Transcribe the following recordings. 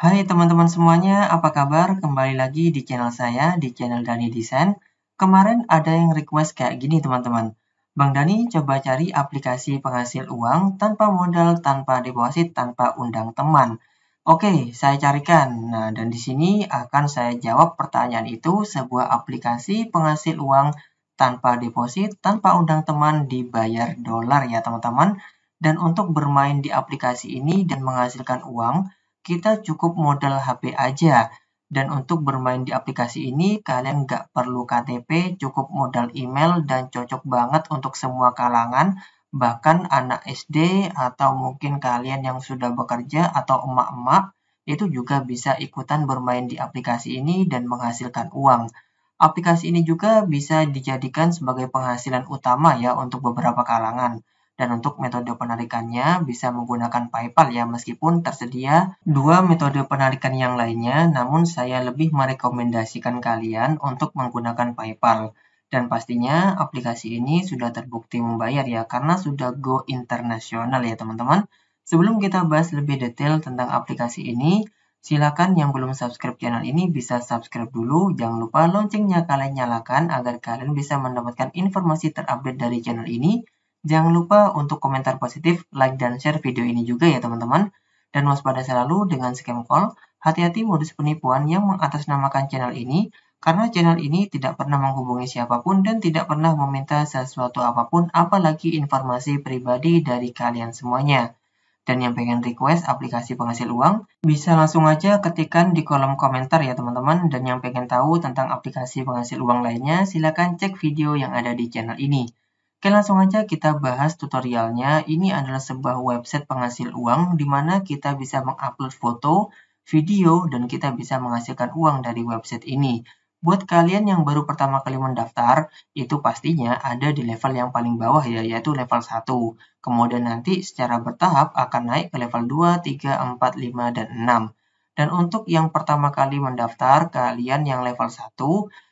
Hai teman-teman semuanya, apa kabar? Kembali lagi di channel saya, di channel Dani Desain. Kemarin ada yang request kayak gini teman-teman. Bang Dani coba cari aplikasi penghasil uang tanpa modal, tanpa deposit, tanpa undang teman. Oke, saya carikan. Nah, dan di sini akan saya jawab pertanyaan itu sebuah aplikasi penghasil uang tanpa deposit, tanpa undang teman dibayar dolar ya teman-teman. Dan untuk bermain di aplikasi ini dan menghasilkan uang, kita cukup modal HP aja. Dan untuk bermain di aplikasi ini, kalian nggak perlu KTP, cukup modal email, dan cocok banget untuk semua kalangan, bahkan anak SD atau mungkin kalian yang sudah bekerja atau emak-emak, itu juga bisa ikutan bermain di aplikasi ini dan menghasilkan uang. Aplikasi ini juga bisa dijadikan sebagai penghasilan utama ya untuk beberapa kalangan. Dan untuk metode penarikannya bisa menggunakan PayPal ya meskipun tersedia dua metode penarikan yang lainnya namun saya lebih merekomendasikan kalian untuk menggunakan PayPal. Dan pastinya aplikasi ini sudah terbukti membayar ya karena sudah go internasional ya teman-teman. Sebelum kita bahas lebih detail tentang aplikasi ini, silakan yang belum subscribe channel ini bisa subscribe dulu. Jangan lupa loncengnya kalian nyalakan agar kalian bisa mendapatkan informasi terupdate dari channel ini Jangan lupa untuk komentar positif, like, dan share video ini juga ya teman-teman. Dan waspada selalu dengan scam call, hati-hati modus penipuan yang mengatasnamakan channel ini, karena channel ini tidak pernah menghubungi siapapun dan tidak pernah meminta sesuatu apapun apalagi informasi pribadi dari kalian semuanya. Dan yang pengen request aplikasi penghasil uang, bisa langsung aja ketikkan di kolom komentar ya teman-teman. Dan yang pengen tahu tentang aplikasi penghasil uang lainnya, silahkan cek video yang ada di channel ini. Oke, langsung aja kita bahas tutorialnya. Ini adalah sebuah website penghasil uang di mana kita bisa mengupload foto, video, dan kita bisa menghasilkan uang dari website ini. Buat kalian yang baru pertama kali mendaftar, itu pastinya ada di level yang paling bawah ya, yaitu level 1. Kemudian nanti secara bertahap akan naik ke level 2, 3, 4, 5, dan 6. Dan untuk yang pertama kali mendaftar, kalian yang level 1,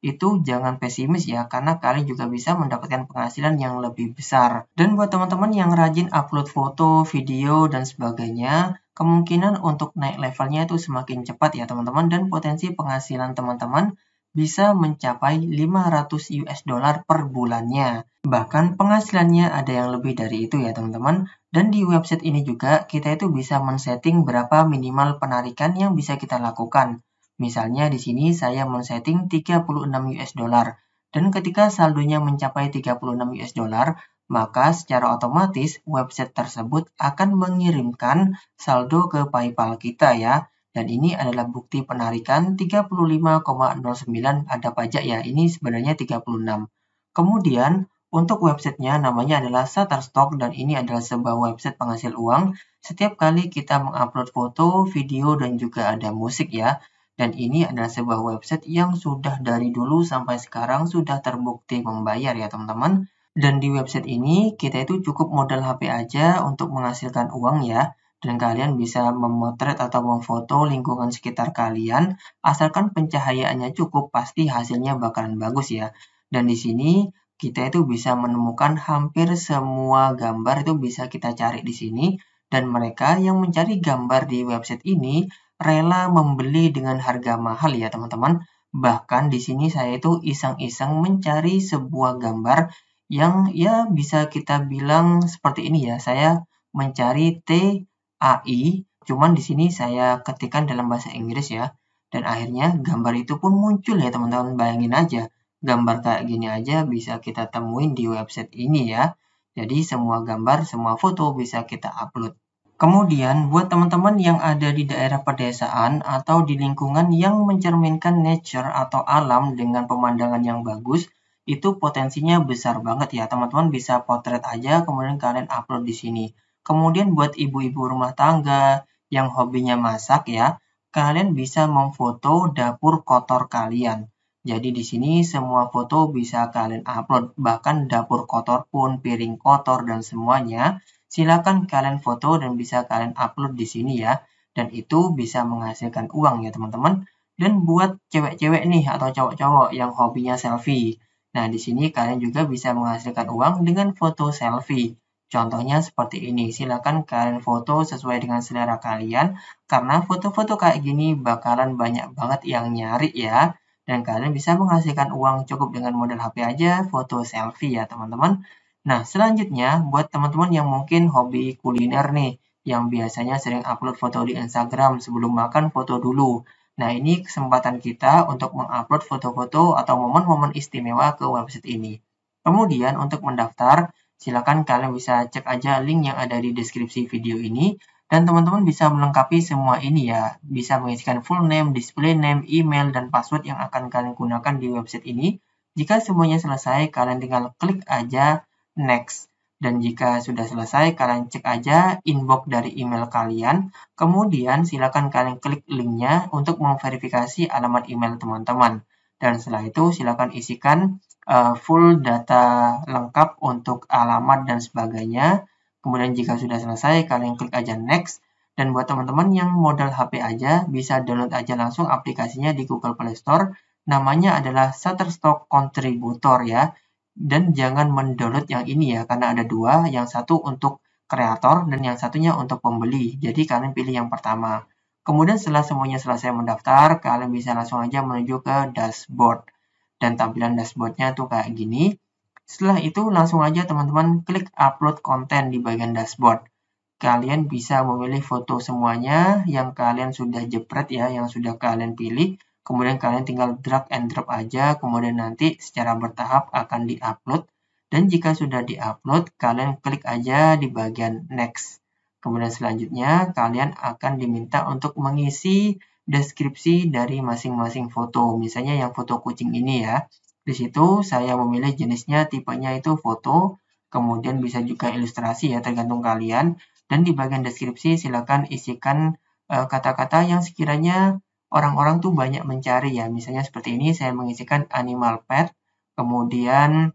itu jangan pesimis ya karena kalian juga bisa mendapatkan penghasilan yang lebih besar. Dan buat teman-teman yang rajin upload foto, video dan sebagainya, kemungkinan untuk naik levelnya itu semakin cepat ya teman-teman dan potensi penghasilan teman-teman bisa mencapai 500 US dollar per bulannya. Bahkan penghasilannya ada yang lebih dari itu ya teman-teman. Dan di website ini juga kita itu bisa men-setting berapa minimal penarikan yang bisa kita lakukan. Misalnya di sini saya men-setting 36 US dollar dan ketika saldonya mencapai 36 US dollar, maka secara otomatis website tersebut akan mengirimkan saldo ke PayPal kita ya. Dan ini adalah bukti penarikan 35,09 ada pajak ya. Ini sebenarnya 36. Kemudian untuk websitenya namanya adalah Shutterstock dan ini adalah sebuah website penghasil uang. Setiap kali kita mengupload foto, video, dan juga ada musik ya. Dan ini adalah sebuah website yang sudah dari dulu sampai sekarang sudah terbukti membayar ya teman-teman. Dan di website ini kita itu cukup modal HP aja untuk menghasilkan uang ya. Dan kalian bisa memotret atau memfoto lingkungan sekitar kalian. Asalkan pencahayaannya cukup pasti hasilnya bakalan bagus ya. Dan di sini kita itu bisa menemukan hampir semua gambar itu bisa kita cari di sini. Dan mereka yang mencari gambar di website ini rela membeli dengan harga mahal ya teman-teman. Bahkan di sini saya itu iseng-iseng mencari sebuah gambar yang ya bisa kita bilang seperti ini ya. Saya mencari TAI, cuman di sini saya ketikkan dalam bahasa Inggris ya. Dan akhirnya gambar itu pun muncul ya teman-teman. Bayangin aja, gambar kayak gini aja bisa kita temuin di website ini ya. Jadi semua gambar, semua foto bisa kita upload. Kemudian, buat teman-teman yang ada di daerah pedesaan atau di lingkungan yang mencerminkan nature atau alam dengan pemandangan yang bagus, itu potensinya besar banget ya. Teman-teman bisa potret aja, kemudian kalian upload di sini. Kemudian buat ibu-ibu rumah tangga yang hobinya masak ya, kalian bisa memfoto dapur kotor kalian. Jadi di sini semua foto bisa kalian upload, bahkan dapur kotor pun, piring kotor dan semuanya silakan kalian foto dan bisa kalian upload di sini ya. Dan itu bisa menghasilkan uang ya teman-teman. Dan buat cewek-cewek nih atau cowok-cowok yang hobinya selfie. Nah, di sini kalian juga bisa menghasilkan uang dengan foto selfie. Contohnya seperti ini, silakan kalian foto sesuai dengan selera kalian, karena foto-foto kayak gini bakalan banyak banget yang nyari ya. Dan kalian bisa menghasilkan uang cukup dengan model HP aja, foto selfie ya teman-teman. Nah, selanjutnya buat teman-teman yang mungkin hobi kuliner nih, yang biasanya sering upload foto di Instagram sebelum makan foto dulu. Nah, ini kesempatan kita untuk mengupload foto-foto atau momen-momen istimewa ke website ini. Kemudian untuk mendaftar, silakan kalian bisa cek aja link yang ada di deskripsi video ini dan teman-teman bisa melengkapi semua ini ya. Bisa mengisikan full name, display name, email, dan password yang akan kalian gunakan di website ini. Jika semuanya selesai, kalian tinggal klik aja next. Dan jika sudah selesai, kalian cek aja inbox dari email kalian. Kemudian silakan kalian klik linknya untuk memverifikasi alamat email teman-teman. Dan setelah itu silakan isikan uh, full data lengkap untuk alamat dan sebagainya. Kemudian jika sudah selesai, kalian klik aja next. Dan buat teman-teman yang modal HP aja, bisa download aja langsung aplikasinya di Google Play Store. Namanya adalah Shutterstock Contributor ya. Dan jangan mendownload yang ini ya, karena ada dua, yang satu untuk kreator dan yang satunya untuk pembeli. Jadi kalian pilih yang pertama. Kemudian setelah semuanya selesai mendaftar, kalian bisa langsung aja menuju ke dashboard. Dan tampilan dashboardnya tuh kayak gini. Setelah itu langsung aja teman-teman klik upload konten di bagian dashboard kalian bisa memilih foto semuanya yang kalian sudah jepret ya, yang sudah kalian pilih kemudian kalian tinggal drag and drop aja, kemudian nanti secara bertahap akan di-upload. Dan jika sudah di-upload, kalian klik aja di bagian next. Kemudian selanjutnya kalian akan diminta untuk mengisi deskripsi dari masing-masing foto. Misalnya yang foto kucing ini ya. Di situ saya memilih jenisnya, tipenya itu foto, kemudian bisa juga ilustrasi ya tergantung kalian. Dan di bagian deskripsi silakan isikan eh, kata-kata uh, yang sekiranya orang-orang tuh banyak mencari ya. Misalnya seperti ini saya mengisikan animal pet, kemudian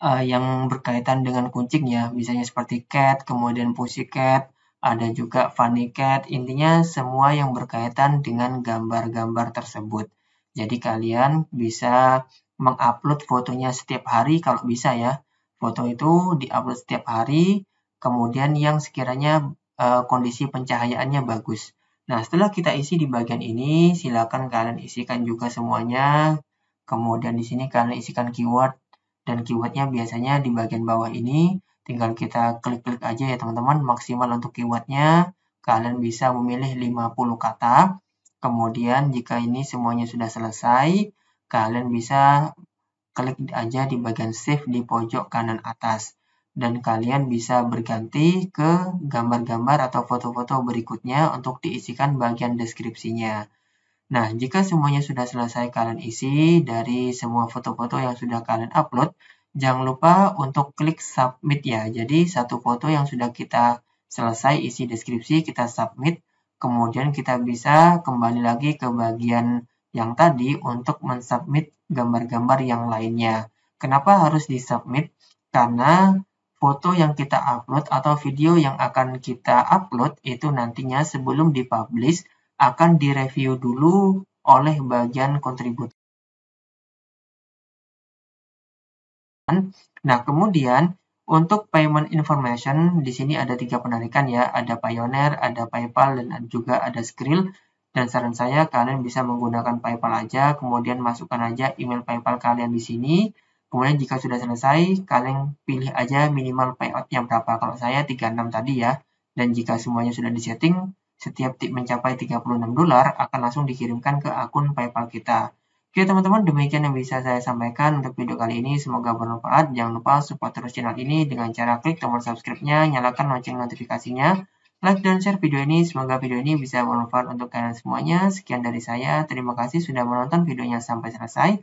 uh, yang berkaitan dengan kucing ya, misalnya seperti cat, kemudian pussy cat, ada juga funny cat, intinya semua yang berkaitan dengan gambar-gambar tersebut. Jadi kalian bisa mengupload fotonya setiap hari kalau bisa ya. Foto itu diupload setiap hari, kemudian yang sekiranya uh, kondisi pencahayaannya bagus. Nah, setelah kita isi di bagian ini, silakan kalian isikan juga semuanya. Kemudian di sini kalian isikan keyword dan keywordnya biasanya di bagian bawah ini. Tinggal kita klik-klik aja ya teman-teman. Maksimal untuk keywordnya kalian bisa memilih 50 kata. Kemudian jika ini semuanya sudah selesai, kalian bisa klik aja di bagian save di pojok kanan atas dan kalian bisa berganti ke gambar-gambar atau foto-foto berikutnya untuk diisikan bagian deskripsinya. Nah, jika semuanya sudah selesai kalian isi dari semua foto-foto yang sudah kalian upload, jangan lupa untuk klik submit ya. Jadi, satu foto yang sudah kita selesai isi deskripsi, kita submit, kemudian kita bisa kembali lagi ke bagian yang tadi untuk mensubmit gambar-gambar yang lainnya. Kenapa harus disubmit? Karena foto yang kita upload atau video yang akan kita upload itu nantinya sebelum dipublish akan direview dulu oleh bagian kontributor. Nah, kemudian untuk payment information di sini ada tiga penarikan ya, ada Payoneer, ada PayPal dan juga ada Skrill. Dan saran saya kalian bisa menggunakan PayPal aja, kemudian masukkan aja email PayPal kalian di sini. Kemudian jika sudah selesai, kalian pilih aja minimal payout yang berapa. Kalau saya 36 tadi ya. Dan jika semuanya sudah disetting, setiap tip mencapai 36 dolar akan langsung dikirimkan ke akun PayPal kita. Oke teman-teman, demikian yang bisa saya sampaikan untuk video kali ini. Semoga bermanfaat. Jangan lupa support terus channel ini dengan cara klik tombol subscribe-nya, nyalakan lonceng notifikasinya, like dan share video ini. Semoga video ini bisa bermanfaat untuk kalian semuanya. Sekian dari saya. Terima kasih sudah menonton videonya sampai selesai.